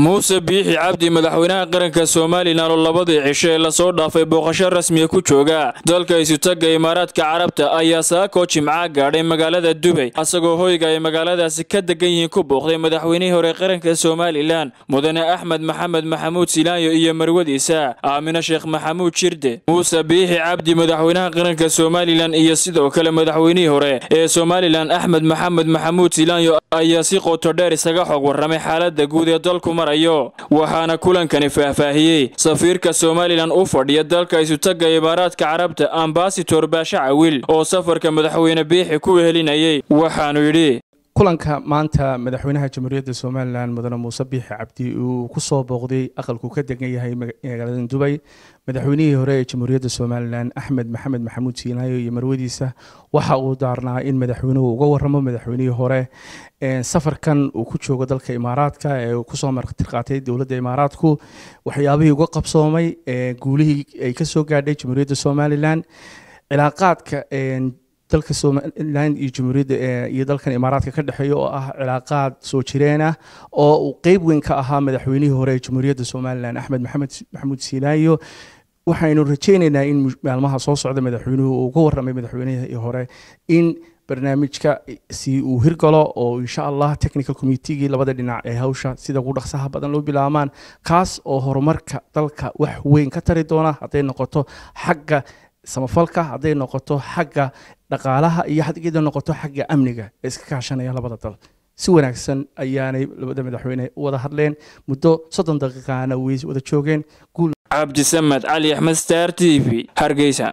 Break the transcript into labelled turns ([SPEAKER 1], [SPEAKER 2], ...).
[SPEAKER 1] muuse biixi cabdi madaxweynaha qaranka somalilan oo labadii cisho ee lasoo dhaafay booqasho rasmiya ah ku jooga dalka isutagga imaaraadka carabta ayaa saakoo jimcaa gaadhay magaalada dubay asagoo hoyga ay magaaladaasi ka degan yihiin ku booqday madaxweynihii hore qaranka somalilan mudane axmed maxamed maxamuud silaanyo iyo marwadiisa aamine sheekh maxamuud jirde muuse biixi cabdi madaxweynaha qaranka somalilan iyo sidoo kale madaxweynihii hore ee somalilan axmed maxamed maxamuud silaanyo ayaa si qoto dheer isaga xog warramay xaaladda guud ee dalku marayo waxaana kulankani faahfaahiyey safiirka somalilan u fadhiya dalka isutagga imaaraadka carabta ambasitor baashe cawil oo safarka madaxweyne biixi ku helinayay waxaanu yidhi
[SPEAKER 2] kulanka maanta madaxweynaha jamhuuriyadda somalilan mudane muuse biixi cabdi uu ku soo booqday aqalku ka degan yahay magaalada dubay madaxweynihii hore ee jamhuuriyadda somalilan axmed maxamed maxamuud siinaayo iyo marwadiisa waxa uu daarnaa in madaxweynuhu uga waramo madaxweynihii hore safarkan uu ku joogo dalka imaaraadka ee kusoo markhati qaatay dowladda imaaraadku waxyaabihii uga qabsoomay guulihii ay kasoo gaadhay jamhuuriyadda somalilan cilaaqaadka dalka somalilan iyo jumhuuriyadda iyo dalkan imaaraadka ka dhexeeya oo ah cilaaqaad soo jireen ah oo qeyb weyn ka ahaa madaxweynihii hore ee jumhuuriyadda somalilan axmed maxamed maxamuud siilaayo waxaynu rajaynaynaa in maalmaha soo socda madaxweynuhu uu uga warramay madaxweynihii hore in barnaamijka si uu hirgalo oo insha allah technical committegii labada dhinac ee hawsha sida ugu dhaqsaha badan loo bilaabaan kaas oo horumarka dalka wax weyn ka tari doona hadday noqoto xagga samafalka hadday noqoto xagga dhaqaalaha iyo haday noqoto xagga amniga ee iska kaashanaya labada dal si wanaagsan ayaanay labada madaxweyne u wada hadleen muddo soddon daqiiqaana way wada joogeen guul
[SPEAKER 1] cabdisamed cali axmed star t v hargeysa